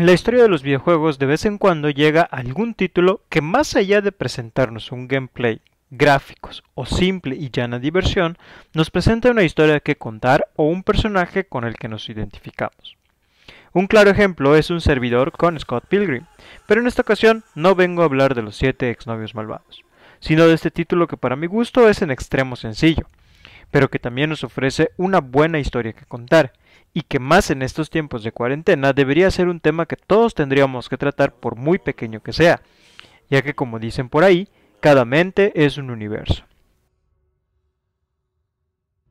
En la historia de los videojuegos de vez en cuando llega algún título que más allá de presentarnos un gameplay, gráficos o simple y llana diversión, nos presenta una historia que contar o un personaje con el que nos identificamos. Un claro ejemplo es un servidor con Scott Pilgrim, pero en esta ocasión no vengo a hablar de los 7 exnovios malvados, sino de este título que para mi gusto es en extremo sencillo, pero que también nos ofrece una buena historia que contar, y que más en estos tiempos de cuarentena debería ser un tema que todos tendríamos que tratar por muy pequeño que sea, ya que como dicen por ahí, cada mente es un universo.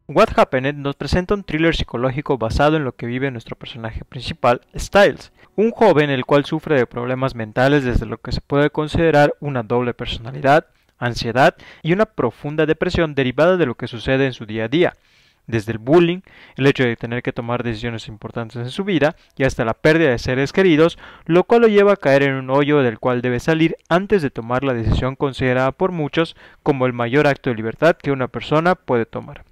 What Happened nos presenta un thriller psicológico basado en lo que vive nuestro personaje principal, Styles, un joven el cual sufre de problemas mentales desde lo que se puede considerar una doble personalidad, ansiedad y una profunda depresión derivada de lo que sucede en su día a día desde el bullying, el hecho de tener que tomar decisiones importantes en su vida y hasta la pérdida de seres queridos, lo cual lo lleva a caer en un hoyo del cual debe salir antes de tomar la decisión considerada por muchos como el mayor acto de libertad que una persona puede tomar.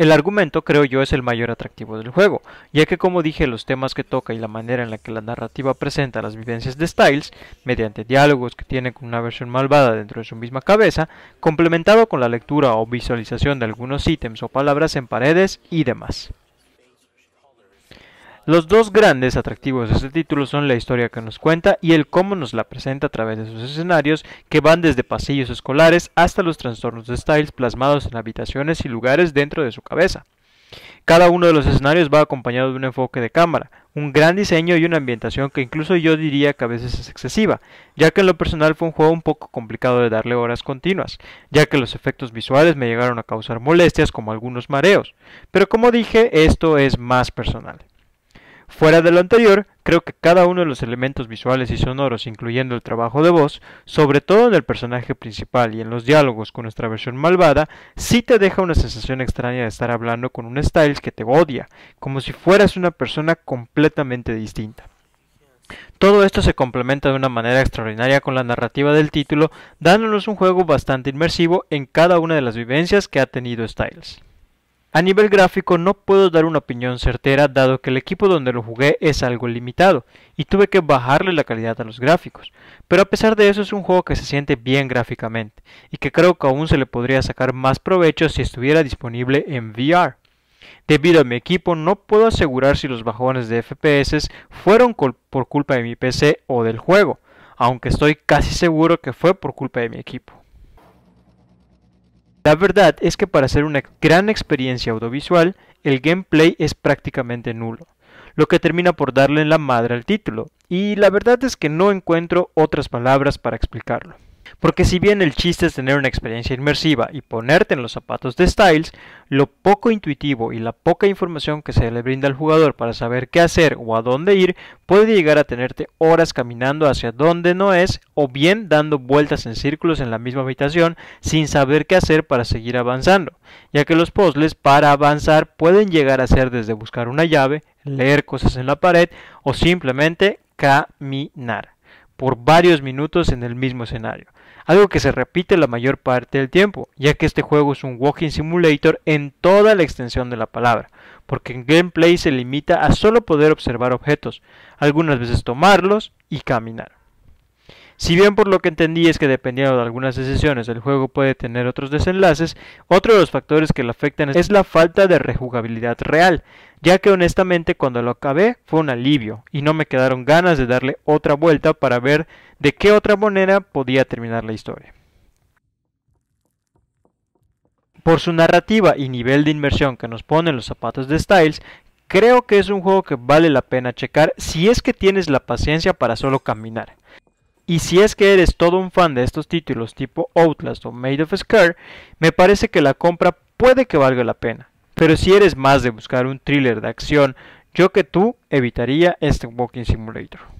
El argumento, creo yo, es el mayor atractivo del juego, ya que como dije, los temas que toca y la manera en la que la narrativa presenta las vivencias de Styles, mediante diálogos que tiene con una versión malvada dentro de su misma cabeza, complementado con la lectura o visualización de algunos ítems o palabras en paredes y demás. Los dos grandes atractivos de este título son la historia que nos cuenta y el cómo nos la presenta a través de sus escenarios que van desde pasillos escolares hasta los trastornos de Styles plasmados en habitaciones y lugares dentro de su cabeza. Cada uno de los escenarios va acompañado de un enfoque de cámara, un gran diseño y una ambientación que incluso yo diría que a veces es excesiva, ya que en lo personal fue un juego un poco complicado de darle horas continuas, ya que los efectos visuales me llegaron a causar molestias como algunos mareos, pero como dije, esto es más personal. Fuera de lo anterior, creo que cada uno de los elementos visuales y sonoros, incluyendo el trabajo de voz, sobre todo en el personaje principal y en los diálogos con nuestra versión malvada, sí te deja una sensación extraña de estar hablando con un Styles que te odia, como si fueras una persona completamente distinta. Todo esto se complementa de una manera extraordinaria con la narrativa del título, dándonos un juego bastante inmersivo en cada una de las vivencias que ha tenido Styles. A nivel gráfico no puedo dar una opinión certera dado que el equipo donde lo jugué es algo limitado y tuve que bajarle la calidad a los gráficos, pero a pesar de eso es un juego que se siente bien gráficamente y que creo que aún se le podría sacar más provecho si estuviera disponible en VR. Debido a mi equipo no puedo asegurar si los bajones de FPS fueron por culpa de mi PC o del juego, aunque estoy casi seguro que fue por culpa de mi equipo. La verdad es que para hacer una gran experiencia audiovisual, el gameplay es prácticamente nulo, lo que termina por darle en la madre al título, y la verdad es que no encuentro otras palabras para explicarlo. Porque si bien el chiste es tener una experiencia inmersiva y ponerte en los zapatos de Styles, lo poco intuitivo y la poca información que se le brinda al jugador para saber qué hacer o a dónde ir puede llegar a tenerte horas caminando hacia donde no es o bien dando vueltas en círculos en la misma habitación sin saber qué hacer para seguir avanzando, ya que los puzzles para avanzar pueden llegar a ser desde buscar una llave, leer cosas en la pared o simplemente caminar por varios minutos en el mismo escenario, algo que se repite la mayor parte del tiempo, ya que este juego es un walking simulator en toda la extensión de la palabra, porque en gameplay se limita a solo poder observar objetos, algunas veces tomarlos y caminar. Si bien por lo que entendí es que dependiendo de algunas decisiones el juego puede tener otros desenlaces, otro de los factores que lo afectan es la falta de rejugabilidad real, ya que honestamente cuando lo acabé fue un alivio y no me quedaron ganas de darle otra vuelta para ver de qué otra manera podía terminar la historia. Por su narrativa y nivel de inmersión que nos ponen los zapatos de Styles, creo que es un juego que vale la pena checar si es que tienes la paciencia para solo caminar. Y si es que eres todo un fan de estos títulos tipo Outlast o Made of Scar, me parece que la compra puede que valga la pena. Pero si eres más de buscar un thriller de acción, yo que tú evitaría este Walking Simulator.